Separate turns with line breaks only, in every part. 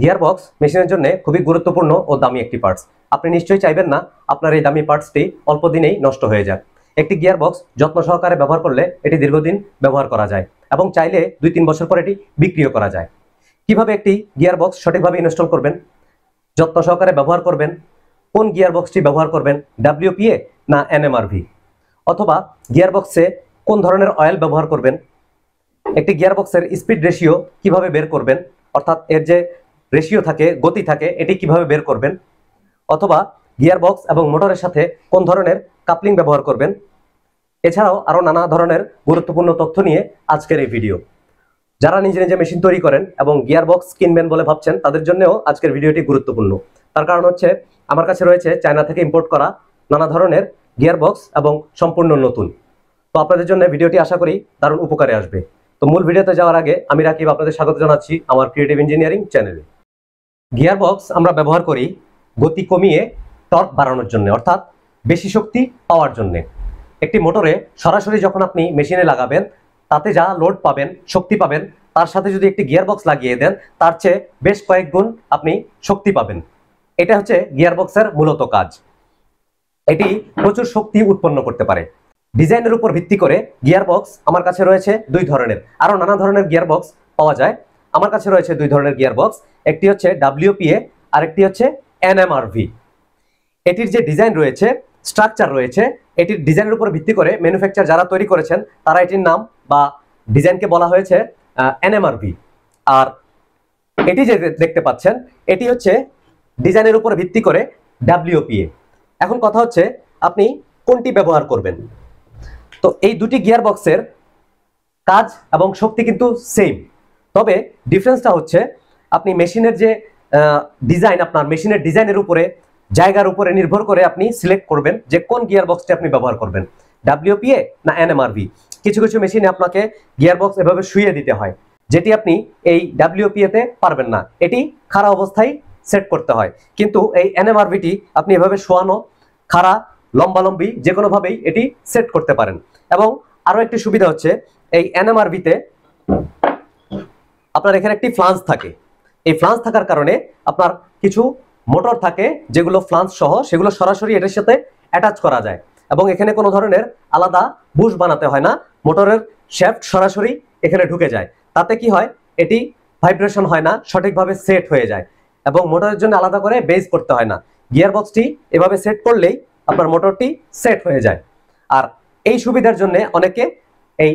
gearbox মেশিনের জন্য খুবই গুরুত্বপূর্ণ ও দামি একটি পার্টস আপনি নিশ্চয়ই চাইবেন না আপনার এই দামি পার্টসটি অল্প দিনেই নষ্ট হয়ে যাক একটি গিয়ারবক্স যত্ন সহকারে ব্যবহার করলে এটি দীর্ঘদিন ব্যবহার করা যায় এবং চাইলে দুই তিন বছর পর এটি বিক্রিও করা যায় কিভাবে একটি গিয়ারবক্স সঠিকভাবে ইনস্টল করবেন যত্ন সহকারে ব্যবহার করবেন কোন গিয়ারবক্সটি ব্যবহার করবেন ডাব্লিউপিএ না এনএমআরভি অথবা গিয়ারবক্সে কোন ধরনের অয়েল ব্যবহার করবেন একটি গিয়ারবক্সের স্পিড রেশিও কিভাবে বের করবেন অর্থাৎ এর যে রেশিও থাকে গতি থাকে এটি কিভাবে বের করবেন অথবা গিয়ার বক্স এবং মোটরের সাথে কোন ধরনের কাপলিং ব্যবহার করবেন এছাড়াও আরও নানা ধরনের গুরুত্বপূর্ণ তথ্য নিয়ে আজকের এই ভিডিও যারা নিজে নিজে মেশিন তৈরি করেন এবং গিয়ার বক্স কিনবেন বলে ভাবছেন তাদের জন্যও আজকের ভিডিওটি গুরুত্বপূর্ণ তার কারণ হচ্ছে আমার কাছে রয়েছে চায়না থেকে ইম্পোর্ট করা নানা ধরনের গিয়ার বক্স এবং সম্পূর্ণ নতুন তো আপনাদের জন্য ভিডিওটি আশা করি দারুণ উপকারে আসবে তো মূল ভিডিওতে যাওয়ার আগে আমি রাকিব আপনাদের স্বাগত জানাচ্ছি আমার ক্রিয়েটিভ ইঞ্জিনিয়ারিং চ্যানেলে গিয়ার বক্স আমরা ব্যবহার করি গতি কমিয়ে টর্ক বাড়ানোর জন্য অর্থাৎ বেশি শক্তি পাওয়ার জন্য একটি মোটরে সরাসরি যখন আপনি মেশিনে লাগাবেন তাতে যা লোড পাবেন শক্তি পাবেন তার সাথে যদি একটি গিয়ার বক্স লাগিয়ে দেন তার চেয়ে বেশ কয়েক গুণ আপনি শক্তি পাবেন এটা হচ্ছে গিয়ার বক্সের মূলত কাজ এটি প্রচুর শক্তি উৎপন্ন করতে পারে ডিজাইনের উপর ভিত্তি করে গিয়ার বক্স আমার কাছে রয়েছে দুই ধরনের আরও নানা ধরনের গিয়ার বক্স পাওয়া যায় আমার কাছে রয়েছে দুই ধরনের গিয়ার বক্স একটি হচ্ছে ডাব্লিউপিএ আরেকটি হচ্ছে এনএমআরভি এটির যে ডিজাইন রয়েছে স্ট্রাকচার রয়েছে এটির ডিজাইনের উপর ভিত্তি করে ম্যানুফ্যাকচার যারা তৈরি করেছেন তারা এটির নাম বা ডিজাইনকে বলা হয়েছে এনএমআরভি আর এটি যে দেখতে পাচ্ছেন এটি হচ্ছে ডিজাইনের উপর ভিত্তি করে ডাব্লিউপিএ এখন কথা হচ্ছে আপনি কোনটি ব্যবহার করবেন তো এই দুটি গিয়ার বক্সের কাজ এবং শক্তি কিন্তু সেম তবে ডিফারেন্সটা হচ্ছে আপনি মেশিনের যে ডিজাইন আপনার মেশিনের ডিজাইনের উপরে জায়গার উপরে নির্ভর করে আপনি সিলেক্ট করবেন যে কোন গিয়ার বক্সটি আপনি ব্যবহার করবেন ডাব্লিউপিএ না এনএমআরভি কিছু কিছু মেশিনে আপনাকে গিয়ার বক্স এভাবে শুয়ে দিতে হয় যেটি আপনি এই ডাব্লিউপিএতে পারবেন না এটি খারা অবস্থায় সেট করতে হয় কিন্তু এই এনএমআরভিটি আপনি এভাবে শোয়ানো খাড়া লম্বালম্বি যে কোনোভাবেই এটি সেট করতে পারেন এবং আরও একটি সুবিধা হচ্ছে এই এনএমআরভিতে আপনার এখানে একটি ফ্লান্স থাকে এই ফ্লান্স থাকার কারণে আপনার কিছু মোটর থাকে যেগুলো ফ্লান্স সহ সেগুলো সরাসরি এটার সাথে অ্যাটাচ করা যায় এবং এখানে কোনো ধরনের আলাদা বুশ বানাতে হয় না মোটরের শ্যাফট সরাসরি এখানে ঢুকে যায় তাতে কি হয় এটি ভাইব্রেশন হয় না সঠিকভাবে সেট হয়ে যায় এবং মোটরের জন্য আলাদা করে বেস করতে হয় না গিয়ার বক্সটি এভাবে সেট করলেই আপনার মোটরটি সেট হয়ে যায় আর এই সুবিধার জন্য অনেকে এই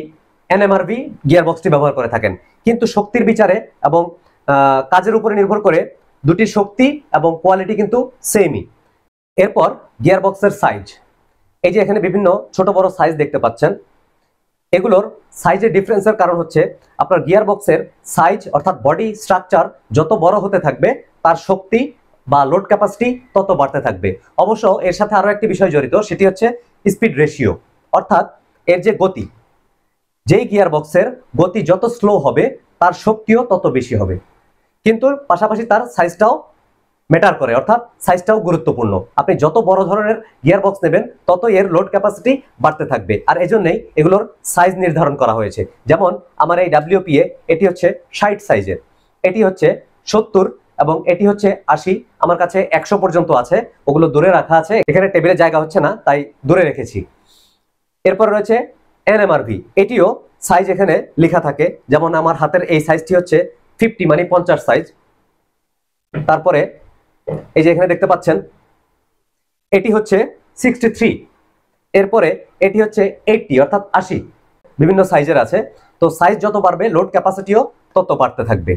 এনএমআরবি গিয়ার বক্সটি ব্যবহার করে থাকেন কিন্তু শক্তির বিচারে এবং কাজের উপরে নির্ভর করে দুটি শক্তি এবং কোয়ালিটি কিন্তু সেমই এরপর গিয়ারবক্সের সাইজ এই যে এখানে বিভিন্ন ছোট বড় সাইজ দেখতে পাচ্ছেন এগুলোর সাইজের ডিফারেন্সের কারণ হচ্ছে আপনার গিয়ারবক্সের সাইজ অর্থাৎ বডি স্ট্রাকচার যত বড় হতে থাকবে তার শক্তি বা লোড ক্যাপাসিটি তত বাড়তে থাকবে অবশ্য এর সাথে আরও একটি বিষয় জড়িত সেটি হচ্ছে স্পিড রেশিও অর্থাৎ এর যে গতি যেই গিয়ারবক্সের গতি যত স্লো হবে তার শক্তিও তত বেশি হবে কিন্তু পাশাপাশি তার সাইজটাও ম্যাটার করে অর্থাৎ সাইজটাও গুরুত্বপূর্ণ আপনি যত বড় ধরনের গিয়ারবক্স নেবেন তত এর লোড ক্যাপাসিটি বাড়তে থাকবে আর এজন্যই এগুলোর সাইজ নির্ধারণ করা হয়েছে যেমন আমার এই ডাব্লিউপিএ এটি হচ্ছে ষাট সাইজের এটি হচ্ছে সত্তর এবং এটি হচ্ছে আশি আমার কাছে একশো পর্যন্ত আছে ওগুলো দূরে রাখা আছে এখানে টেবিলে জায়গা হচ্ছে না তাই দূরে রেখেছি এরপর রয়েছে এনএমআরভি এটিও সাইজ এখানে লেখা থাকে যেমন আমার হাতের এই সাইজটি হচ্ছে ফিফটি মানে পঞ্চাশ সাইজ তারপরে এই যে এখানে দেখতে পাচ্ছেন এটি হচ্ছে সিক্সটি থ্রি এরপরে এটি হচ্ছে এইটটি অর্থাৎ আশি বিভিন্ন সাইজের আছে তো সাইজ যত বাড়বে লোড ক্যাপাসিটিও তত বাড়তে থাকবে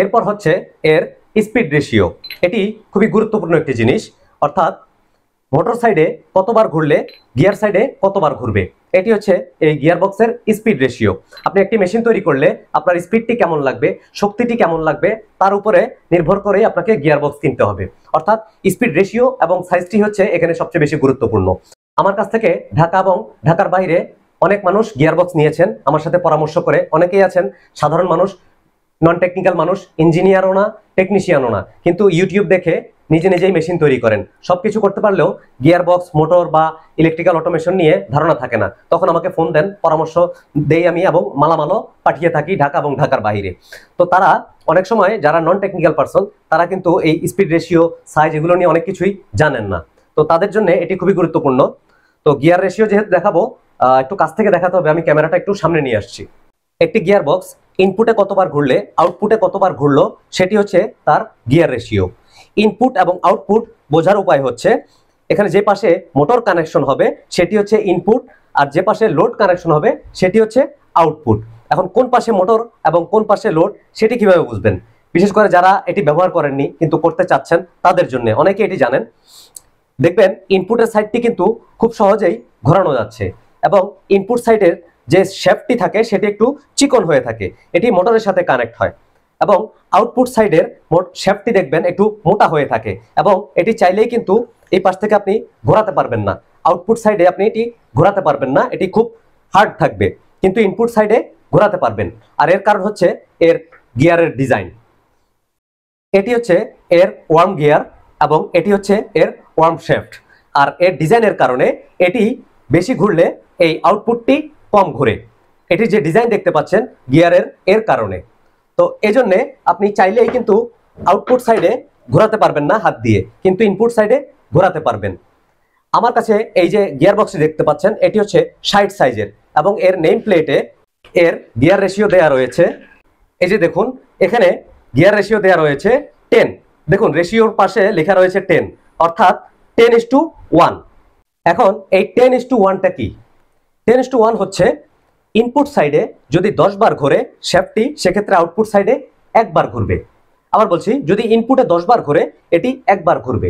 এরপর হচ্ছে এর স্পিড রেশিও এটি খুবই গুরুত্বপূর্ণ একটি জিনিস অর্থাৎ মোটর সাইডে কতবার ঘুরলে গিয়ার সাইডে কতবার ঘুরবে এটি হচ্ছে এই গিয়ারবক্সের স্পিড রেশিও আপনি একটি মেশিন তৈরি করলে আপনার স্পিডটি কেমন লাগবে শক্তিটি কেমন লাগবে তার উপরে নির্ভর করে আপনাকে গিয়ারবক্স কিনতে হবে অর্থাৎ স্পিড রেশিও এবং সাইজটি হচ্ছে এখানে সবচেয়ে বেশি গুরুত্বপূর্ণ আমার কাছ থেকে ঢাকা এবং ঢাকার বাইরে অনেক মানুষ গিয়ারবক্স নিয়েছেন আমার সাথে পরামর্শ করে অনেকেই আছেন সাধারণ মানুষ নন টেকনিক্যাল মানুষ ইঞ্জিনিয়ারও না টেকনিশিয়ানও না কিন্তু ইউটিউব দেখে নিজে নিজেই মেশিন তৈরি করেন সব কিছু করতে পারলেও গিয়ার বক্স মোটর বা ইলেকট্রিক্যাল অটোমেশন নিয়ে ধারণা থাকে না তখন আমাকে ফোন দেন পরামর্শ দেই আমি এবং মালামালও পাঠিয়ে থাকি ঢাকা এবং ঢাকার বাহিরে তো তারা অনেক সময় যারা নন টেকনিক্যাল পার্সন তারা কিন্তু এই স্পিড রেশিও সাইজ এগুলো নিয়ে অনেক কিছুই জানেন না তো তাদের জন্য এটি খুবই গুরুত্বপূর্ণ তো গিয়ার রেশিও যেহেতু দেখাবো একটু কাছ থেকে দেখাতে হবে আমি ক্যামেরাটা একটু সামনে নিয়ে আসছি একটি গিয়ার বক্স ইনপুটে কতবার ঘুরলে আউটপুটে কতবার ঘুরলো সেটি হচ্ছে তার গিয়ার রেশিও ইনপুট এবং আউটপুট বোঝার উপায় হচ্ছে এখানে যে পাশে মোটর কানেকশন হবে সেটি হচ্ছে ইনপুট আর যে পাশে লোড কানেকশন হবে সেটি হচ্ছে আউটপুট এখন কোন পাশে মোটর এবং কোন পাশে লোড সেটি কিভাবে বুঝবেন বিশেষ করে যারা এটি ব্যবহার করেননি কিন্তু করতে চাচ্ছেন তাদের জন্য অনেকে এটি জানেন দেখবেন ইনপুটের সাইডটি কিন্তু খুব সহজেই ঘোরানো যাচ্ছে এবং ইনপুট সাইডের যে শেপটি থাকে সেটি একটু চিকন হয়ে থাকে এটি মোটরের সাথে কানেক্ট হয় এবং আউটপুট সাইডের মোট শেফটি দেখবেন একটু মোটা হয়ে থাকে এবং এটি চাইলেই কিন্তু এই পাশ থেকে আপনি ঘোরাতে পারবেন না আউটপুট সাইডে আপনি এটি ঘোরাতে পারবেন না এটি খুব হার্ড থাকবে কিন্তু ইনপুট সাইডে ঘোরাতে পারবেন আর এর কারণ হচ্ছে এর গিয়ারের ডিজাইন এটি হচ্ছে এর ওয়ার্ম গিয়ার এবং এটি হচ্ছে এর ওয়ার্ম শেফট আর এর ডিজাইনের কারণে এটি বেশি ঘুরলে এই আউটপুটটি কম ঘুরে এটি যে ডিজাইন দেখতে পাচ্ছেন গিয়ারের এর কারণে তো এই জন্যে আপনি চাইলেই কিন্তু আউটপুট সাইডে ঘোরাতে পারবেন না হাত দিয়ে কিন্তু ইনপুট সাইডে ঘোরাতে পারবেন আমার কাছে এই যে গিয়ার বক্সটি দেখতে পাচ্ছেন এটি হচ্ছে সাইড সাইজের এবং এর নেম প্লেটে এর গিয়ার রেশিও দেয়া রয়েছে এই যে দেখুন এখানে গিয়ার রেশিও দেয়া রয়েছে টেন দেখুন রেশিওর পাশে লেখা রয়েছে টেন অর্থাৎ টেন ইস টু ওয়ান এখন এই টেন ইস টু ওয়ানটা কি টেন ইস টু ওয়ান হচ্ছে ইনপুট সাইডে যদি দশ বার ঘোরে শ্যাফটি সেক্ষেত্রে আউটপুট সাইডে একবার ঘুরবে আবার বলছি যদি ইনপুটে দশ বার ঘোরে এটি একবার ঘুরবে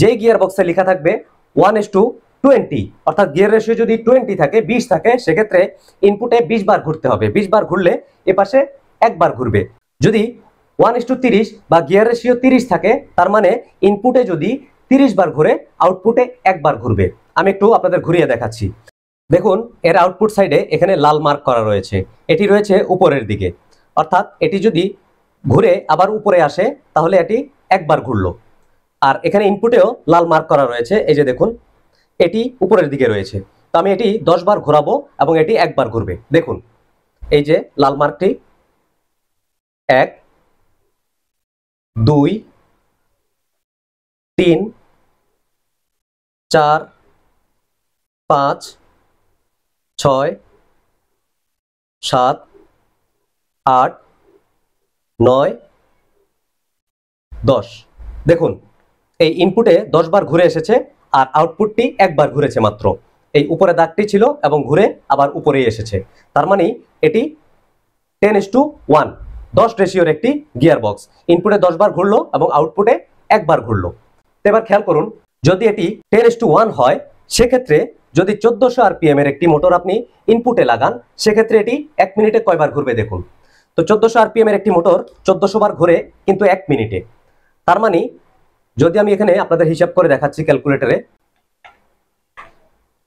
যেই গিয়ার বক্সে লেখা থাকবে ওয়ান এস টু টোয়েন্টি অর্থাৎ গিয়ার রেশিও যদি টোয়েন্টি থাকে বিশ থাকে সেক্ষেত্রে ইনপুটে বিশ বার ঘুরতে হবে বিশ বার ঘুরলে এপাশে একবার ঘুরবে যদি ওয়ান এস টু তিরিশ বা গিয়ার রেশিও তিরিশ থাকে তার মানে ইনপুটে যদি তিরিশ বার ঘুরে আউটপুটে একবার ঘুরবে আমি একটু আপনাদের ঘুরিয়ে দেখাচ্ছি দেখুন এর আউটপুট সাইডে এখানে লাল মার্ক করা রয়েছে এটি রয়েছে উপরের দিকে অর্থাৎ এটি যদি ঘুরে আবার উপরে আসে তাহলে এটি একবার ঘুরলো আর এখানে ইনপুটেও লাল মার্ক করা রয়েছে এই যে দেখুন এটি উপরের দিকে রয়েছে তো আমি এটি দশবার ঘোরাবো এবং এটি একবার ঘুরবে দেখুন এই যে লাল মার্কটি এক দুই তিন চার পাঁচ ছয় সাত আট নয় দশ দেখুন এই ইনপুটে দশ বার ঘুরে এসেছে আর আউটপুটটি একবার ঘুরেছে মাত্র এই উপরে দাগটি ছিল এবং ঘুরে আবার উপরেই এসেছে তার মানে এটি টেন ইস টু ওয়ান দশ রেশিওর একটি গিয়ার বক্স ইনপুটে দশবার ঘুরলো এবং আউটপুটে একবার ঘুরলো এবার খেয়াল করুন যদি এটি টেন ইস টু ওয়ান হয় সেক্ষেত্রে যদি চোদ্দশো আরপিএম এর একটি মোটর আপনি ইনপুটে লাগান সেক্ষেত্রে এটি এক মিনিটে কয়বার ঘুরবে দেখুন তো চোদ্দশো আরপিএম এর একটি মোটর চোদ্দশো বার ঘুরে কিন্তু এক মিনিটে তার মানে যদি আমি এখানে আপনাদের হিসাব করে দেখাচ্ছি ক্যালকুলেটরে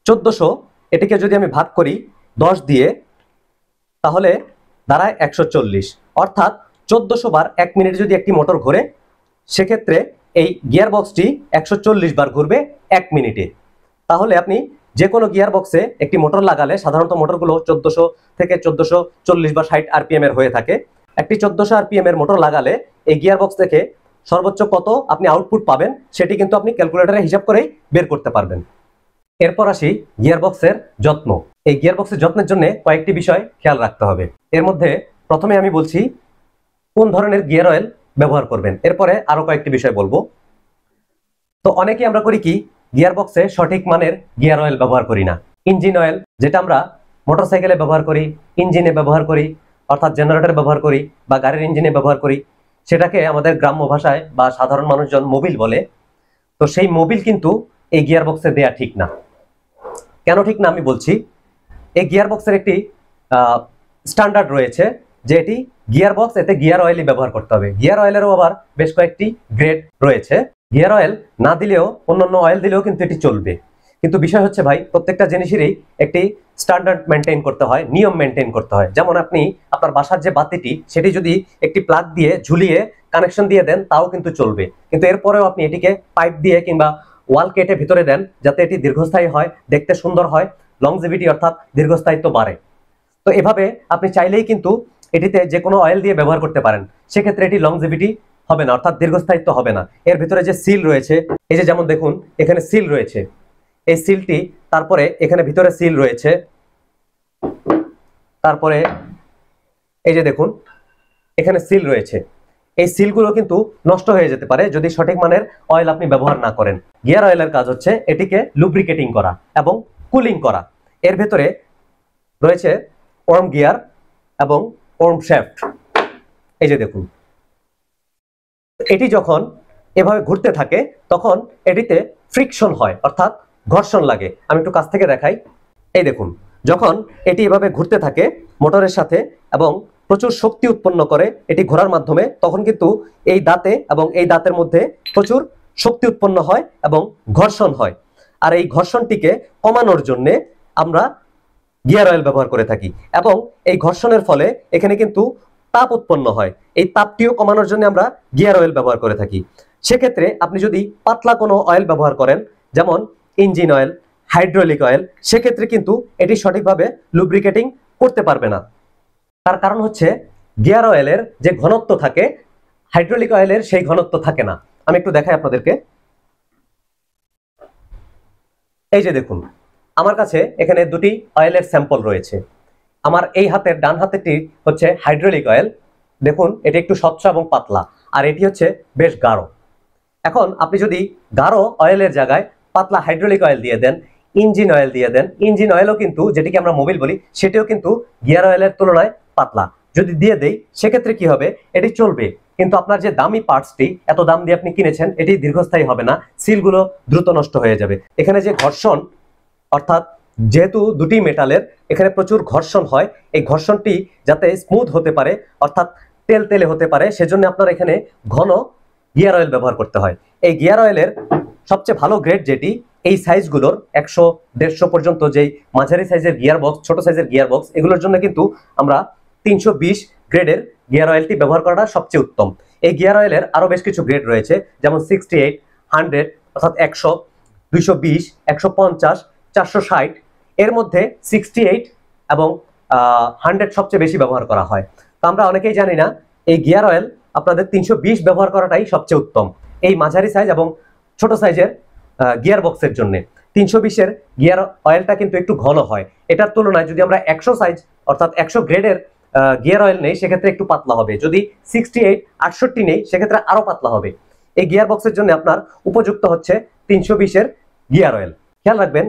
চোদ্দশো এটিকে যদি আমি ভাগ করি দশ দিয়ে তাহলে দাঁড়ায় একশো চল্লিশ অর্থাৎ চোদ্দশো বার এক মিনিটে যদি একটি মোটর ঘোরে সেক্ষেত্রে এই গিয়ারবক্সটি একশো বার ঘুরবে এক মিনিটে তাহলে আপনি যে কোনো গিয়ার বক্সে একটি মোটর লাগালে সাধারণত মোটরগুলো চোদ্দশো থেকে চোদ্দশো চল্লিশ বা ষাট আরপিএম এর হয়ে থাকে একটি চোদ্দশো আরপিএম এর মোটর লাগালে এই গিয়ার বক্স থেকে সর্বোচ্চ কত আপনি আউটপুট পাবেন সেটি কিন্তু আপনি ক্যালকুলেটারে হিসাব করেই বের করতে পারবেন এরপর আসি গিয়ার বক্সের যত্ন এই গিয়ার বক্সের যত্নের জন্য কয়েকটি বিষয় খেয়াল রাখতে হবে এর মধ্যে প্রথমে আমি বলছি কোন ধরনের গিয়ার অয়েল ব্যবহার করবেন এরপরে আরও কয়েকটি বিষয় বলবো তো অনেকে আমরা করি কি গিয়ারবক্সে সঠিক মানের গিয়ার অয়েল ব্যবহার করি না ইঞ্জিন অয়েল যেটা আমরা মোটরসাইকেলে ব্যবহার করি ইঞ্জিনে ব্যবহার করি অর্থাৎ জেনারেটর ব্যবহার করি বা গাড়ির ইঞ্জিনে ব্যবহার করি সেটাকে আমাদের গ্রাম্য ভাষায় বা সাধারণ মানুষজন মোবিল বলে তো সেই মোবিল কিন্তু এই গিয়ারবক্সে দেয়া ঠিক না কেন ঠিক না আমি বলছি এই গিয়ারবক্সের একটি স্ট্যান্ডার্ড রয়েছে যে এটি গিয়ারবক্স এতে গিয়ার অয়েলই ব্যবহার করতে হবে গিয়ার অয়েলেরও আবার বেশ কয়েকটি গ্রেড রয়েছে গিয়ার অয়েল না দিলেও অন্যান্য অয়েল দিলেও কিন্তু এটি চলবে কিন্তু বিষয় হচ্ছে ভাই প্রত্যেকটা জিনিসেরই একটি স্ট্যান্ডার্ড মেনটেন করতে হয় নিয়ম মেনটেন করতে হয় যেমন আপনি আপনার বাসার যে বাতিটি সেটি যদি একটি প্লাগ দিয়ে ঝুলিয়ে কানেকশন দিয়ে দেন তাও কিন্তু চলবে কিন্তু এরপরেও আপনি এটিকে পাইপ দিয়ে কিংবা ওয়াল কেটে ভিতরে দেন যাতে এটি দীর্ঘস্থায়ী হয় দেখতে সুন্দর হয় লংজিভিটি অর্থাৎ দীর্ঘস্থায়িত্ব বাড়ে তো এভাবে আপনি চাইলেই কিন্তু এটিতে যে কোনো অয়েল দিয়ে ব্যবহার করতে পারেন সেক্ষেত্রে এটি লংজিভিটি হবে না অর্থাৎ দীর্ঘস্থায়িত্ব হবে না এর ভিতরে যে সিল রয়েছে এই যে যেমন দেখুন এখানে সিল রয়েছে এই সিলটি তারপরে এখানে ভিতরে সিল রয়েছে তারপরে এই যে দেখুন এখানে সিল রয়েছে এই সিলগুলো কিন্তু নষ্ট হয়ে যেতে পারে যদি সঠিক মানের অয়েল আপনি ব্যবহার না করেন গিয়ার অয়েলের কাজ হচ্ছে এটিকে লুব্রিকেটিং করা এবং কুলিং করা এর ভেতরে রয়েছে ওর্ম গিয়ার এবং ওর্ম শ্যাফট এই যে দেখুন এটি যখন এভাবে ঘুরতে থাকে তখন এটিতে ফ্রিকশন হয় অর্থাৎ ঘর্ষণ লাগে আমি একটু কাছ থেকে দেখাই এই দেখুন যখন এটি এভাবে ঘুরতে থাকে মোটরের সাথে এবং প্রচুর শক্তি উৎপন্ন করে এটি ঘোরার মাধ্যমে তখন কিন্তু এই দাঁতে এবং এই দাঁতের মধ্যে প্রচুর শক্তি উৎপন্ন হয় এবং ঘর্ষণ হয় আর এই ঘর্ষণটিকে কমানোর জন্যে আমরা গিয়ার অয়েল ব্যবহার করে থাকি এবং এই ঘর্ষণের ফলে এখানে কিন্তু তাপ উৎপন্ন হয় এই তাপটিও কমানোর জন্য আমরা গিয়ার অয়েল ব্যবহার করে থাকি সেক্ষেত্রে আপনি যদি পাতলা কোনো অয়েল ব্যবহার করেন যেমন ইঞ্জিন অয়েল হাইড্রোলিক অয়েল সেক্ষেত্রে কিন্তু এটি সঠিকভাবে লুব্রিকেটিং করতে পারবে না তার কারণ হচ্ছে গিয়ার অয়েলের যে ঘনত্ব থাকে হাইড্রোলিক অয়েলের সেই ঘনত্ব থাকে না আমি একটু দেখাই আপনাদেরকে এই যে দেখুন আমার কাছে এখানে দুটি অয়েলের স্যাম্পল রয়েছে আমার এই হাতের ডান হাতেটি হচ্ছে হাইড্রোলিক অয়েল দেখুন এটি একটু স্বচ্ছ এবং পাতলা আর এটি হচ্ছে বেশ গাঢ় এখন আপনি যদি গাঢ় অয়েলের জায়গায় পাতলা হাইড্রোলিক অয়েল দিয়ে দেন ইঞ্জিন অয়েল দিয়ে দেন ইঞ্জিন অয়েলও কিন্তু যেটিকে আমরা মোবিল বলি সেটিও কিন্তু গিয়ার অয়েলের তুলনায় পাতলা যদি দিয়ে দেই সেক্ষেত্রে কি হবে এটি চলবে কিন্তু আপনার যে দামি পার্টসটি এত দাম দিয়ে আপনি কিনেছেন এটি দীর্ঘস্থায়ী হবে না সিলগুলো দ্রুত নষ্ট হয়ে যাবে এখানে যে ঘর্ষণ অর্থাৎ যেহেতু দুটি মেটালের এখানে প্রচুর ঘর্ষণ হয় এই ঘর্ষণটি যাতে স্মুথ হতে পারে অর্থাৎ তেল তেলে হতে পারে সেজন্য আপনার এখানে ঘন গিয়ার অয়েল ব্যবহার করতে হয় এই গিয়ার অয়েলের সবচেয়ে ভালো গ্রেড যেটি এই সাইজগুলোর একশো দেড়শো পর্যন্ত যেই মাঝারি সাইজের গিয়ার বক্স ছোট সাইজের গিয়ার বক্স এগুলোর জন্য কিন্তু আমরা তিনশো বিশ গ্রেডের গিয়ার অয়েলটি ব্যবহার করাটা সবচেয়ে উত্তম এই গিয়ার অয়েলের আরও বেশ কিছু গ্রেড রয়েছে যেমন সিক্সটি এইট হান্ড্রেড অর্থাৎ একশো দুইশো বিশ একশো পঞ্চাশ চারশো ষাট এর মধ্যে সিক্সটি এইট এবং হান্ড্রেড সবচেয়ে বেশি ব্যবহার করা হয় তো আমরা অনেকেই জানি না এই গিয়ার অয়েল আপনাদের তিনশো ব্যবহার করাটাই সবচেয়ে উত্তম এই মাঝারি সাইজ এবং ছোট সাইজের গিয়ার বক্সের জন্য তিনশো বিশের গিয়ার অয়েলটা কিন্তু একটু ঘন হয় এটার তুলনায় যদি আমরা একশো সাইজ অর্থাৎ একশো গ্রেডের গিয়ার অয়েল নেই সেক্ষেত্রে একটু পাতলা হবে যদি সিক্সটি এইট আটষট্টি নেই সেক্ষেত্রে আরও পাতলা হবে এই গিয়ার বক্সের জন্য আপনার উপযুক্ত হচ্ছে তিনশো বিশের গিয়ার অয়েল খেয়াল রাখবেন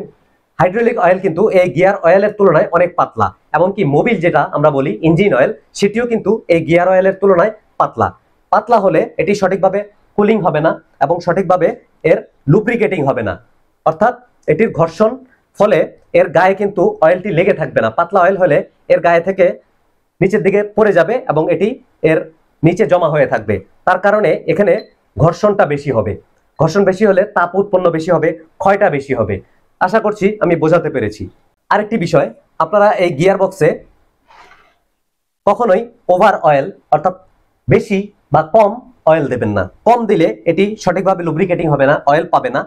হাইড্রোলিক অয়েল কিন্তু এই গিয়ার অয়েলের তুলনায় অনেক পাতলা এমনকি মোবিল যেটা আমরা বলি ইঞ্জিন অয়েল সেটিও কিন্তু এই গিয়ার অয়েলের তুলনায় পাতলা পাতলা হলে এটি সঠিকভাবে কুলিং হবে না এবং সঠিকভাবে এর লুব্রিকেটিং হবে না অর্থাৎ এটির ঘর্ষণ ফলে এর গায়ে কিন্তু অয়েলটি লেগে থাকবে না পাতলা অয়েল হলে এর গায়ে থেকে নিচের দিকে পড়ে যাবে এবং এটি এর নিচে জমা হয়ে থাকবে তার কারণে এখানে ঘর্ষণটা বেশি হবে ঘর্ষণ বেশি হলে তাপ উৎপন্ন বেশি হবে ক্ষয়টা বেশি হবে আশা করছি আমি বোঝাতে পেরেছি আরেকটি বিষয় আপনারা এই গিয়ার বক্সে কখনোই ওভার অয়েল অর্থাৎ বেশি বা কম অয়েল দেবেন না কম দিলে এটি সঠিকভাবে লুব্রিকেটিং হবে না অয়েল পাবে না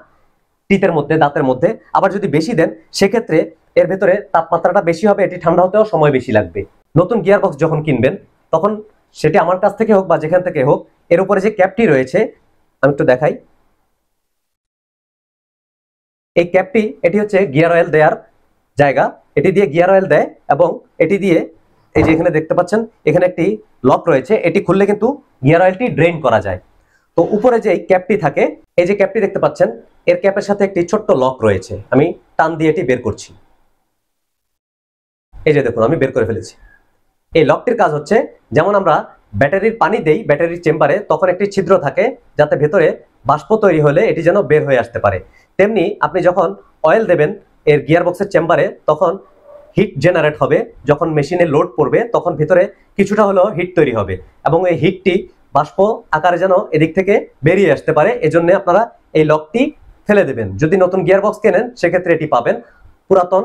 টিতের মধ্যে দাঁতের মধ্যে আবার যদি বেশি দেন সেক্ষেত্রে এর ভেতরে তাপমাত্রাটা বেশি হবে এটি ঠান্ডা হতেও সময় বেশি লাগবে নতুন গিয়ার বক্স যখন কিনবেন তখন সেটি আমার কাছ থেকে হোক বা যেখান থেকে হোক এর উপরে যে ক্যাপটি রয়েছে আমি একটু দেখাই এই ক্যাপটি এটি হচ্ছে গিয়ার অয়েল দেওয়ার জায়গা এটি দিয়ে গিয়ার অয়েল দেয় এবং এটি দিয়ে এই যে এখানে দেখতে পাচ্ছেন এখানে একটি লক রয়েছে এটি খুললে কিন্তু গিয়ার অয়েলটি ড্রেন করা যায় তো উপরে যে এই ক্যাপটি থাকে এই যে ক্যাপটি দেখতে পাচ্ছেন এর ক্যাপের সাথে একটি ছোট্ট লক রয়েছে আমি টান দিয়ে এটি বের করছি এই যে দেখুন আমি বের করে ফেলেছি এই লকটির কাজ হচ্ছে যেমন আমরা ব্যাটারির পানি দেই ব্যাটারির চেম্বারে তখন একটি ছিদ্র থাকে যাতে ভেতরে বাষ্প তৈরি হলে এটি যেন বের হয়ে আসতে পারে তেমনি আপনি যখন অয়েল দেবেন এর গিয়ার বক্সের চেম্বারে তখন হিট জেনারেট হবে যখন মেশিনে লোড পড়বে তখন ভিতরে কিছুটা হলেও হিট তৈরি হবে এবং এই হিটটি বাষ্প আকারে যেন এদিক থেকে বেরিয়ে আসতে পারে এজন্য আপনারা এই লকটি ফেলে দেবেন যদি নতুন গিয়ার বক্স কেনেন সেক্ষেত্রে এটি পাবেন পুরাতন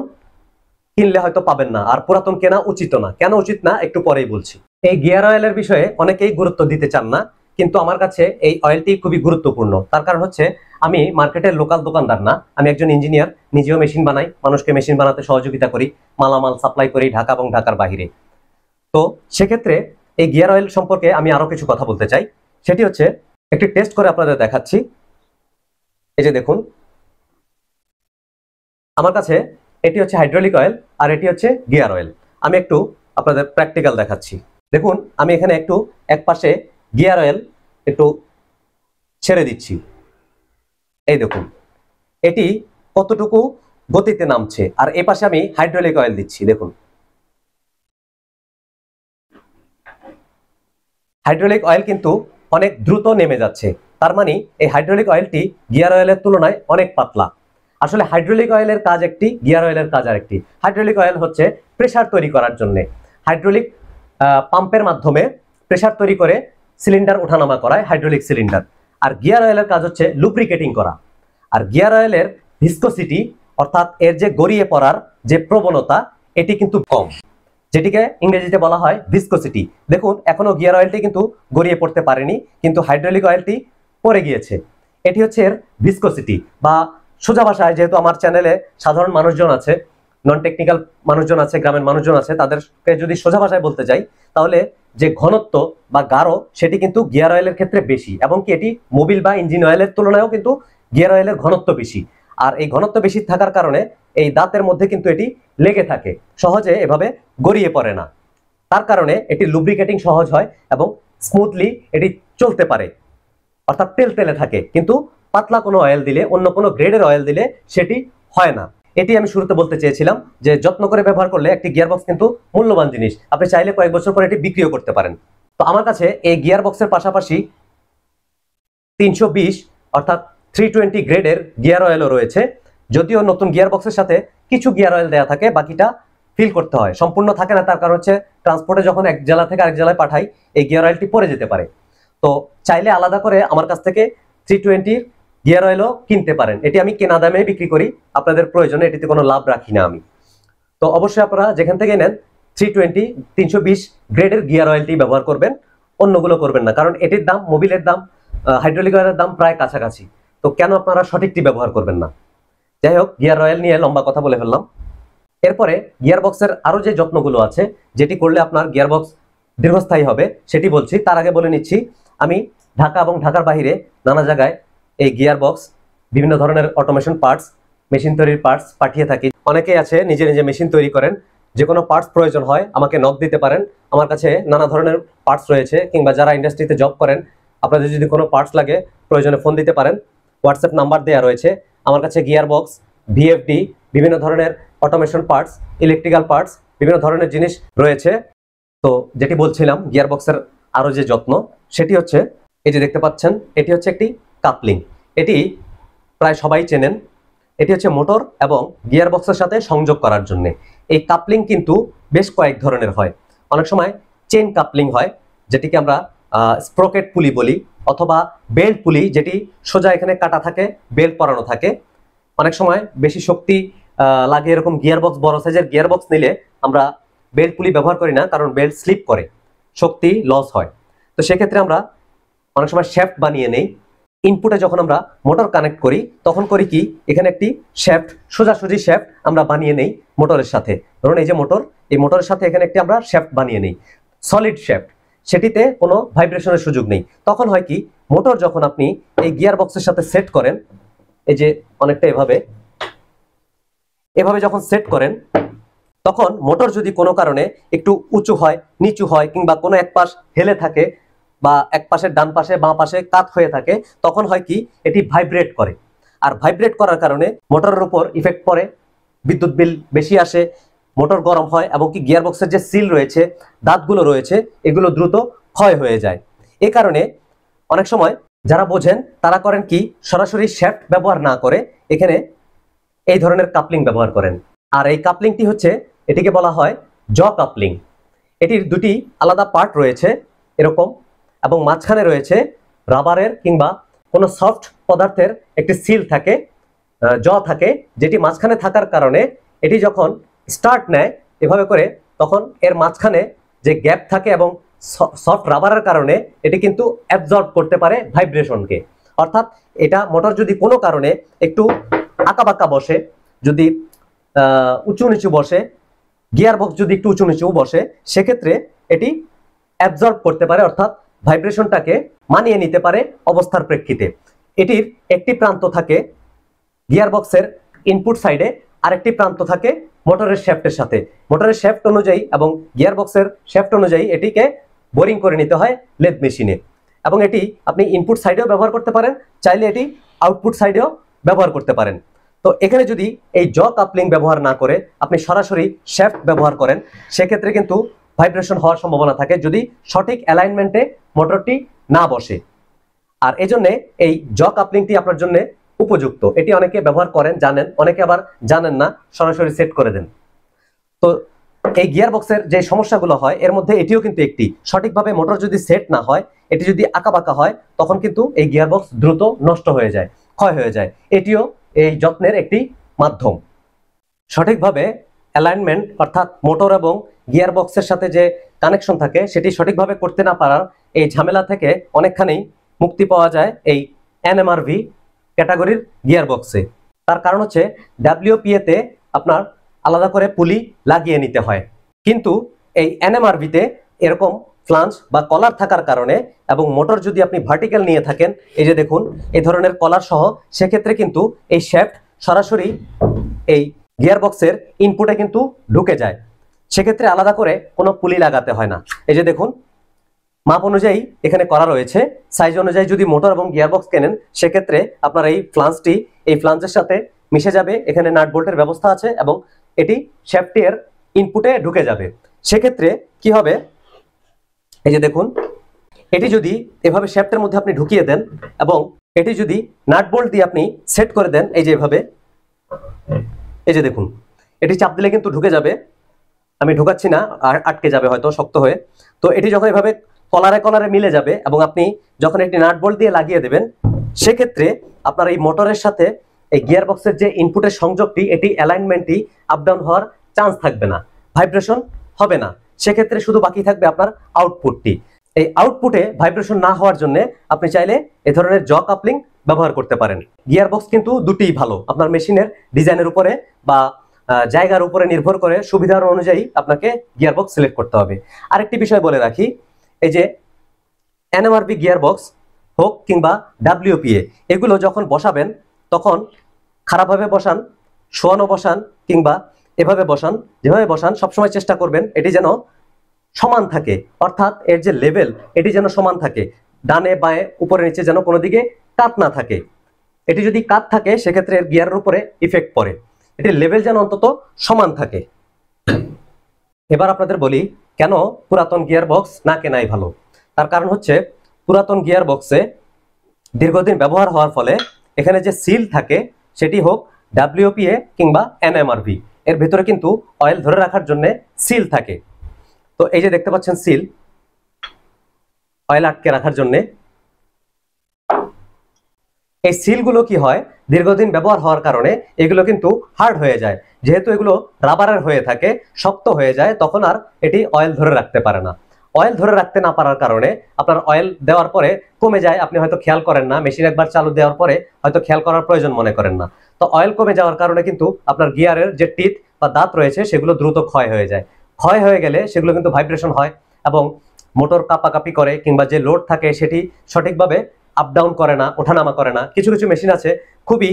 কিনলে হয়তো পাবেন না আর পুরাতন কেনা উচিত না কেন উচিত না একটু পরেই বলছি এই গিয়ার অয়েলের বিষয়ে অনেকেই গুরুত্ব দিতে চান না কিন্তু আমার কাছে এই অয়েলটি খুবই গুরুত্বপূর্ণ তার কারণ হচ্ছে আমি মার্কেটের লোকাল দোকানদার না আমি একজন ইঞ্জিনিয়ার নিজেও মেশিন বানাই মানুষকে মেশিন বানাতে সহযোগিতা করি মালামাল সাপ্লাই করি ঢাকা এবং ঢাকার বাহিরে তো সেক্ষেত্রে এই গিয়ার অয়েল সম্পর্কে আমি আরও কিছু কথা বলতে চাই সেটি হচ্ছে একটি টেস্ট করে আপনাদের দেখাচ্ছি এই যে দেখুন আমার কাছে এটি হচ্ছে হাইড্রোলিক অয়েল আর এটি হচ্ছে গিয়ার অয়েল আমি একটু আপনাদের প্র্যাকটিক্যাল দেখাচ্ছি দেখুন আমি এখানে একটু এক পাশে গিয়ার অয়েল একটু ছেড়ে দিচ্ছি এই দেখুন এটি কতটুকু গতিতে নামছে আর এ পাশে আমি হাইড্রোলিক অয়েল দিচ্ছি দেখুন হাইড্রোলিক অয়েল কিন্তু অনেক দ্রুত নেমে যাচ্ছে তার মানে এই হাইড্রোলিক অয়েলটি গিয়ার অয়েলের তুলনায় অনেক পাতলা আসলে হাইড্রোলিক অয়েলের কাজ একটি গিয়ার অয়েলের কাজ আর একটি হাইড্রোলিক অয়েল হচ্ছে প্রেশার তৈরি করার জন্য হাইড্রোলিক পাম্পের মাধ্যমে প্রেশার তৈরি করে সিলিন্ডার ওঠানামা করায় হাইড্রোলিক সিলিন্ডার আর গিয়ার অয়েলের কাজ হচ্ছে লুব্রিকেটিং করা আর গিয়ার অয়েলের ভিস্কোসিটি অর্থাৎ এর যে গড়িয়ে পড়ার যে প্রবণতা এটি কিন্তু কম যেটিকে ইংরেজিতে বলা হয় ভিস্কোসিটি দেখুন এখনও গিয়ার অয়েলটি কিন্তু গড়িয়ে পড়তে পারেনি কিন্তু হাইড্রোলিক অয়েলটি পড়ে গিয়েছে এটি হচ্ছে এর ভিস্কোসিটি বা সোজা ভাষায় যেহেতু আমার চ্যানেলে সাধারণ মানুষজন আছে নন টেকনিক্যাল মানুষজন আছে গ্রামের মানুষজন আছে তাদেরকে যদি সোজা ভাষায় বলতে যাই তাহলে যে ঘনত্ব বা গাঢ় সেটি কিন্তু গিয়ার অয়েলের ক্ষেত্রে বেশি এবং কি এটি মোবিল বা ইঞ্জিন অয়েলের তুলনায়ও কিন্তু গিয়ার অয়েলের ঘনত্ব বেশি আর এই ঘনত্ব বেশি থাকার কারণে এই দাঁতের মধ্যে কিন্তু এটি লেগে থাকে সহজে এভাবে গড়িয়ে পড়ে না তার কারণে এটি লুব্রিকেটিং সহজ হয় এবং স্মুথলি এটি চলতে পারে অর্থাৎ তেল তেলে থাকে কিন্তু পাতলা কোনো অয়েল দিলে অন্য কোনো গ্রেডের অয়েল দিলে সেটি হয় না এটি আমি শুরুতে বলতে চেয়েছিলাম যে যত্ন করে ব্যবহার করলে একটি গিয়ারবক্স কিন্তু মূল্যবান জিনিস আপনি চাইলে কয়েক বছর পরে এটি বিক্রিও করতে পারেন তো আমার কাছে এই গিয়ারবক্সের পাশাপাশি তিনশো অর্থাৎ থ্রি টোয়েন্টি গ্রেডের গিয়ার অয়েলও রয়েছে যদিও নতুন গিয়ারবক্সের সাথে কিছু গিয়ার অয়েল দেওয়া থাকে বাকিটা ফিল করতে হয় সম্পূর্ণ থাকে না তার কারণ হচ্ছে ট্রান্সপোর্টে যখন এক জেলা থেকে আরেক জেলায় পাঠাই এই গিয়ার অয়েলটি পরে যেতে পারে তো চাইলে আলাদা করে আমার কাছ থেকে থ্রি টোয়েন্টির গিয়ার অয়েলও কিনতে পারেন এটি আমি কেনা দামে বিক্রি করি আপনাদের প্রয়োজনে এটিতে কোনো লাভ রাখি না আমি তো অবশ্যই আপনারা যেখান থেকে নেন থ্রি টোয়েন্টি তিনশো বিশ গ্রেডের গিয়ার অয়েলটি ব্যবহার করবেন অন্যগুলো করবেন না কারণ এটির দাম মোবিলের দাম হাইড্রোলিক অয়েলের দাম প্রায় কাছাকাছি তো কেন আপনারা সঠিকটি ব্যবহার করবেন না যাই হোক গিয়ার অয়েল নিয়ে লম্বা কথা বলে ফেললাম এরপরে গিয়ার বক্সের আরও যে যত্নগুলো আছে যেটি করলে আপনার গিয়ার বক্স দীর্ঘস্থায়ী হবে সেটি বলছি তার আগে বলে নিচ্ছি আমি ঢাকা এবং ঢাকার বাহিরে নানা জায়গায় এই গিয়ার বক্স বিভিন্ন ধরনের অটোমেশন পার্টস মেশিন তৈরির পার্টস পাঠিয়ে থাকি অনেকেই আছে নিজে নিজে মেশিন তৈরি করেন যে কোনো পার্টস প্রয়োজন হয় আমাকে নক দিতে পারেন আমার কাছে নানা ধরনের পার্টস রয়েছে কিংবা যারা ইন্ডাস্ট্রিতে জব করেন আপনাদের যদি কোনো পার্টস লাগে প্রয়োজনে ফোন দিতে পারেন হোয়াটসঅ্যাপ নাম্বার দেওয়া রয়েছে আমার কাছে গিয়ার বক্স ভিএফডি বিভিন্ন ধরনের অটোমেশন পার্টস ইলেকট্রিক্যাল পার্টস বিভিন্ন ধরনের জিনিস রয়েছে তো যেটি বলছিলাম গিয়ার বক্সের আরও যে যত্ন সেটি হচ্ছে এই যে দেখতে পাচ্ছেন এটি হচ্ছে একটি কাপলিং এটি প্রায় সবাই চেনেন এটি হচ্ছে মোটর এবং গিয়ার বক্সের সাথে সংযোগ করার জন্য এই কাপলিং কিন্তু বেশ কয়েক ধরনের হয় অনেক সময় চেন কাপলিং হয় যেটিকে আমরা স্প্রকেট পুলি বলি অথবা বেল্ট পুলি যেটি সোজা এখানে কাটা থাকে বেল্ট পরানো থাকে অনেক সময় বেশি শক্তি লাগে এরকম গিয়ার বক্স বড় সাইজের গিয়ার বক্স নিলে আমরা বেল্ট পুলি ব্যবহার করি না কারণ বেল্ট স্লিপ করে শক্তি লস হয় তো সেক্ষেত্রে আমরা অনেক সময় শ্যাফ্ট বানিয়ে নেই ইনপুটে যখন আমরা মোটর কানেক্ট করি তখন করি কি এখানে একটি শ্যাফ্ট সোজাসুজি শ্যাফ্ট আমরা বানিয়ে নেই মোটরের সাথে ধরুন এই যে মোটর এই মোটরের সাথে এখানে একটি আমরা শ্যাফ্ট বানিয়ে নেই সলিড শ্যাফ্ট সেটিতে কোনো ভাইব্রেশনের সুযোগ নেই তখন হয় কি মোটর যখন আপনি এই গিয়ার বক্সের সাথে সেট করেন এই যে অনেকটা এভাবে এভাবে যখন সেট করেন তখন মোটর যদি কোনো কারণে একটু উঁচু হয় নিচু হয় কিংবা কোনো এক পাশ হেলে থাকে বা এক পাশে ডান পাশে বাঁ পাশে কাত হয়ে থাকে তখন হয় কি এটি ভাইব্রেট করে আর ভাইব্রেট করার কারণে মোটরের উপর ইফেক্ট পড়ে বিদ্যুৎ বিল বেশি আসে মোটর গরম হয় এবং কি গিয়ারবক্সের যে সিল রয়েছে দাঁতগুলো রয়েছে এগুলো দ্রুত ক্ষয় হয়ে যায় এ কারণে অনেক সময় যারা বোঝেন তারা করেন কি সরাসরি শ্যাফট ব্যবহার না করে এখানে এই ধরনের কাপলিং ব্যবহার করেন আর এই কাপলিংটি হচ্ছে এটিকে বলা হয় জ কাপলিং এটির দুটি আলাদা পার্ট রয়েছে এরকম এবং মাঝখানে রয়েছে রাবারের কিংবা কোনো সফট পদার্থের একটি সিল থাকে জ থাকে যেটি মাঝখানে থাকার কারণে এটি যখন স্টার্ট নেয় এভাবে করে তখন এর মাঝখানে যে গ্যাপ থাকে এবং সফট রাবারের কারণে এটি কিন্তু অ্যাবজর্ব করতে পারে ভাইব্রেশনকে অর্থাৎ এটা মোটর যদি কোনো কারণে একটু আঁকা বাঁকা বসে যদি উঁচু নিচু বসে গিয়ার বক্স যদি একটু উঁচু নিচু বসে সেক্ষেত্রে এটি অ্যাবজর্ব করতে পারে অর্থাৎ ভাইব্রেশনটাকে মানিয়ে নিতে পারে অবস্থার প্রেক্ষিতে এটির একটি প্রান্ত থাকে গিয়ারবক্সের ইনপুট সাইডে আরেকটি প্রান্ত থাকে মোটরের শ্যাফ্টের সাথে মোটরের শ্যাফ্ট অনুযায়ী এবং গিয়ারবক্সের শ্যাফ্ট অনুযায়ী এটিকে বোরিং করে নিতে হয় লেদ মেশিনে এবং এটি আপনি ইনপুট সাইডেও ব্যবহার করতে পারেন চাইলে এটি আউটপুট সাইডেও ব্যবহার করতে পারেন তো এখানে যদি এই জ কাপলিং ব্যবহার না করে আপনি সরাসরি শ্যাফ্ট ব্যবহার করেন সেক্ষেত্রে কিন্তু ভাইব্রেশন হওয়ার সম্ভাবনা থাকে যদি সঠিক অ্যালাইনমেন্টে মোটরটি না বসে আর এই জন্যে এই জক আপলিংটি আপনার জন্য উপযুক্ত এটি অনেকে ব্যবহার করেন জানেন অনেকে আবার জানেন না সরাসরি সেট করে দেন তো এই গিয়ার বক্সের যে সমস্যাগুলো হয় এর মধ্যে এটিও কিন্তু একটি সঠিকভাবে মোটর যদি সেট না হয় এটি যদি আঁকাবাঁকা হয় তখন কিন্তু এই গিয়ার বক্স দ্রুত নষ্ট হয়ে যায় ক্ষয় হয়ে যায় এটিও এই যত্নের একটি মাধ্যম সঠিকভাবে অ্যালাইনমেন্ট অর্থাৎ মোটর এবং গিয়ার বক্সের সাথে যে কানেকশন থাকে সেটি সঠিকভাবে করতে না পারার এই ঝামেলা থেকে অনেকখানি মুক্তি পাওয়া যায় এই এনএমআরভি ক্যাটাগরির গিয়ার বক্সে তার কারণ হচ্ছে ডাব্লিউপিএতে আপনার আলাদা করে পুলি লাগিয়ে নিতে হয় কিন্তু এই এনএমআরভিতে এরকম ফ্লান্স বা কলার থাকার কারণে এবং মোটর যদি আপনি ভার্টিক্যাল নিয়ে থাকেন এই যে দেখুন এই ধরনের কলার সহ সেক্ষেত্রে কিন্তু এই শ্যাফট সরাসরি এই গিয়ারবক্সের ইনপুটে কিন্তু ঢুকে যায় সেক্ষেত্রে আলাদা করে কোনো পুলি লাগাতে হয় না এই যে দেখুন মাপ অনুযায়ী এখানে করা রয়েছে সাইজ অনুযায়ী যদি মোটর এবং গিয়ারবক্স কেনেন সেক্ষেত্রে আপনার এই ফ্লান্সটি এই ফ্লান্সের সাথে মিশে যাবে এখানে নাট বোল্টের ব্যবস্থা আছে এবং এটি শ্যাফটির ইনপুটে ঢুকে যাবে সেক্ষেত্রে কি হবে এই যে দেখুন এটি যদি এভাবে শ্যাফটের মধ্যে আপনি ঢুকিয়ে দেন এবং এটি যদি নাট বোল্ট দিয়ে আপনি সেট করে দেন এই যে এভাবে এই যে দেখুন এটি চাপ দিলে কিন্তু ঢুকে যাবে আমি ঢুকাচ্ছি না আর আটকে যাবে হয়তো শক্ত হয়ে তো এটি যখন এভাবে কলারে কলারে মিলে যাবে এবং আপনি যখন একটি নাট বল দিয়ে লাগিয়ে দেবেন সেক্ষেত্রে আপনার এই মোটরের সাথে এই গিয়ার বক্সের যে ইনপুটের সংযোগটি এটি অ্যালাইনমেন্টটি আপ ডাউন হওয়ার চান্স থাকবে না ভাইব্রেশন হবে না সেক্ষেত্রে শুধু বাকি থাকবে আপনার আউটপুটটি এই আউটপুটে ভাইব্রেশন না হওয়ার জন্য আপনি চাইলে এ ধরনের জ কাপলিং ব্যবহার করতে পারেন গিয়ার বক্স কিন্তু দুটিই ভালো আপনার মেশিনের ডিজাইনের উপরে বা জায়গার উপরে নির্ভর করে সুবিধার অনুযায়ী আপনাকে গিয়ারবক্স সিলেক্ট করতে হবে আরেকটি বিষয় বলে রাখি এই যে এনএমআরবি গিয়ারবক্স হোক কিংবা ডাব্লিউপিএ এগুলো যখন বসাবেন তখন খারাপভাবে বসান শোয়ানো বসান কিংবা এভাবে বসান যেভাবে বসান সবসময় চেষ্টা করবেন এটি যেন সমান থাকে অর্থাৎ এর যে লেভেল এটি যেন সমান থাকে ডানে বায়ে উপরে নিচে যেন কোনো দিকে কাত না থাকে এটি যদি কাত থাকে সেক্ষেত্রে এর গিয়ারের উপরে ইফেক্ট পড়ে এটির লেভেল যেন অন্তত সমান থাকে এবার আপনাদের বলি কেন পুরাতন গিয়ার বক্স না কেনাই ভালো তার কারণ হচ্ছে পুরাতন গিয়ার বক্সে দীর্ঘদিন ব্যবহার হওয়ার ফলে এখানে যে সিল থাকে সেটি হোক ডাব্লিউপিএ কিংবা এনএমআরভি এর ভেতরে কিন্তু অয়েল ধরে রাখার জন্য সিল থাকে তো এই যে দেখতে পাচ্ছেন সিল অয়েল আটকে রাখার জন্যে এই সিলগুলো কি হয় দীর্ঘদিন ব্যবহার হওয়ার কারণে এগুলো কিন্তু হার্ড হয়ে যায় যেহেতু এগুলো রাবারের হয়ে থাকে শক্ত হয়ে যায় তখন আর এটি অয়েল ধরে রাখতে পারে না অয়েল ধরে রাখতে না পারার কারণে আপনার অয়েল দেওয়ার পরে কমে যায় আপনি হয়তো খেয়াল করেন না মেশিন একবার চালু দেওয়ার পরে হয়তো খেয়াল করার প্রয়োজন মনে করেন না তো অয়েল কমে যাওয়ার কারণে কিন্তু আপনার গিয়ারের যে টিথ বা দাঁত রয়েছে সেগুলো দ্রুত ক্ষয় হয়ে যায় ক্ষয় হয়ে গেলে সেগুলো কিন্তু ভাইব্রেশন হয় এবং মোটর কাপাকাপি করে কিংবা যে লোড থাকে সেটি সঠিকভাবে আপ ডাউন করে না ওঠানামা করে না কিছু কিছু মেশিন আছে খুবই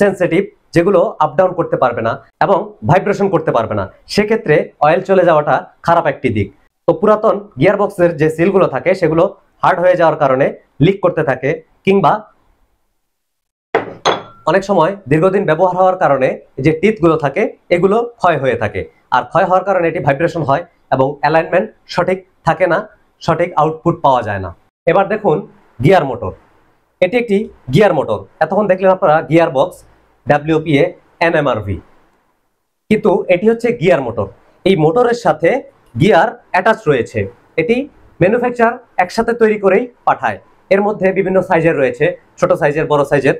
সেন্সিটিভ যেগুলো আপ ডাউন করতে পারবে না এবং ভাইব্রেশন করতে পারবে না সেক্ষেত্রে অয়েল চলে যাওয়াটা খারাপ একটি দিক তো পুরাতন গিয়ারবক্সের যে সিলগুলো থাকে সেগুলো হার্ড হয়ে যাওয়ার কারণে লিক করতে থাকে কিংবা অনেক সময় দীর্ঘদিন ব্যবহার হওয়ার কারণে যে টিথগুলো থাকে এগুলো ক্ষয় হয়ে থাকে আর ক্ষয় হওয়ার কারণে এটি ভাইব্রেশন হয় এবং অ্যালাইনমেন্ট সঠিক থাকে না সঠিক আউটপুট পাওয়া যায় না এবার দেখুন গিয়ার মোটর এটি একটি গিয়ার মোটর এতক্ষণ দেখলেন আপনারা গিয়ার বক্স ডাব্লিউপিএ এমএমআরভি কিন্তু এটি হচ্ছে গিয়ার মোটর এই মোটরের সাথে গিয়ার অ্যাটাচ রয়েছে এটি ম্যানুফ্যাকচার একসাথে তৈরি করেই পাঠায় এর মধ্যে বিভিন্ন সাইজের রয়েছে ছোট সাইজের বড় সাইজের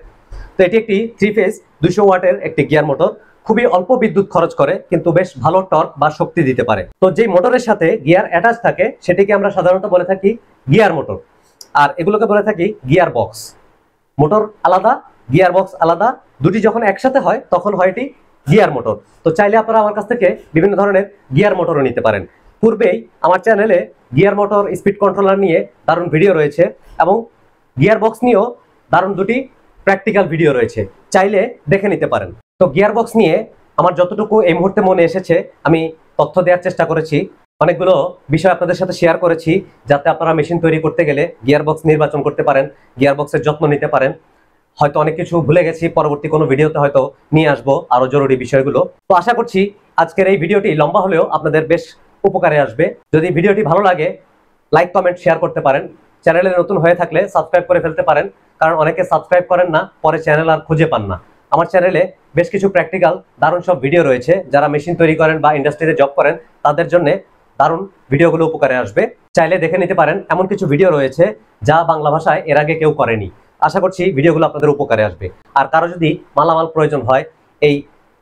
তো এটি একটি থ্রি ফেজ দুশো ওয়াটের একটি গিয়ার মোটর খুবই অল্প বিদ্যুৎ খরচ করে কিন্তু বেশ ভালো টর্ক বা শক্তি দিতে পারে তো যেই মোটরের সাথে গিয়ার অ্যাটাচ থাকে সেটিকে আমরা সাধারণত বলে থাকি গিয়ার মোটর আর এগুলোকে বলে থাকি গিয়ার বক্স মোটর আলাদা গিয়ার বক্স আলাদা দুটি যখন একসাথে হয় তখন হয় এটি গিয়ার মোটর তো চাইলে আপনারা আমার কাছ থেকে বিভিন্ন ধরনের গিয়ার মোটরও নিতে পারেন পূর্বেই আমার চ্যানেলে গিয়ার মোটর স্পিড কন্ট্রোলার নিয়ে দারুণ ভিডিও রয়েছে এবং গিয়ার বক্স নিয়েও দারুণ দুটি প্র্যাকটিক্যাল ভিডিও রয়েছে চাইলে দেখে নিতে পারেন তো গিয়ার বক্স নিয়ে আমার যতটুকু এই মুহূর্তে মনে এসেছে আমি তথ্য দেওয়ার চেষ্টা করেছি অনেকগুলো বিষয় আপনাদের সাথে শেয়ার করেছি যাতে আপনারা মেশিন তৈরি করতে গেলে গিয়ারবক্স নির্বাচন করতে পারেন গিয়ারবক্সের যত্ন নিতে পারেন হয়তো অনেক কিছু ভুলে গেছি পরবর্তী কোনো ভিডিওতে হয়তো নিয়ে আসবো আরও জরুরি বিষয়গুলো তো আশা করছি আজকের এই ভিডিওটি লম্বা হলেও আপনাদের বেশ উপকারে আসবে যদি ভিডিওটি ভালো লাগে লাইক কমেন্ট শেয়ার করতে পারেন চ্যানেলে নতুন হয়ে থাকলে সাবস্ক্রাইব করে ফেলতে পারেন কারণ অনেকে সাবস্ক্রাইব করেন না পরে চ্যানেল আর খুঁজে পান না আমার চ্যানেলে বেশ কিছু প্র্যাকটিক্যাল দারুণ সব ভিডিও রয়েছে যারা মেশিন তৈরি করেন বা ইন্ডাস্ট্রিতে জব করেন তাদের জন্য দারুণ ভিডিওগুলো উপকারে আসবে চাইলে দেখে নিতে পারেন এমন কিছু ভিডিও রয়েছে যা বাংলা ভাষায় এর আগে কেউ করেনি আশা করছি ভিডিওগুলো আপনাদের উপকারে আসবে আর কারো যদি মালামাল প্রয়োজন হয় এই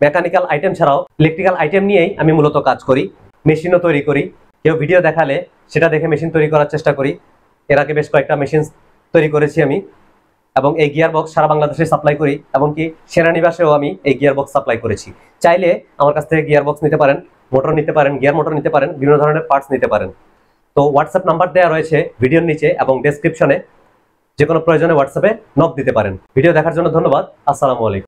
মেকানিক্যাল আইটেম ছাড়াও ইলেকট্রিক্যাল আইটেম নিয়েই আমি মূলত কাজ করি মেশিনও তৈরি করি কেউ ভিডিও দেখালে সেটা দেখে মেশিন তৈরি করার চেষ্টা করি এর আগে বেশ কয়েকটা মেশিন তৈরি করেছি আমি এবং এই গিয়ার বক্স সারা বাংলাদেশে সাপ্লাই করি এমনকি সেনানিবাসেও আমি এই গিয়ার বক্স সাপ্লাই করেছি চাইলে আমার কাছ থেকে গিয়ার বক্স নিতে পারেন মোটর নিতে পারেন গিয়ার মোটর নিতে পারেন বিভিন্ন ধরনের পার্টস নিতে পারেন তো হোয়াটসঅ্যাপ নাম্বার দেওয়া রয়েছে ভিডিওর নিচে এবং ডেসক্রিপশনে যে কোনো প্রয়োজনে হোয়াটসঅ্যাপে নক দিতে পারেন ভিডিও দেখার জন্য ধন্যবাদ আসসালামু আলাইকুম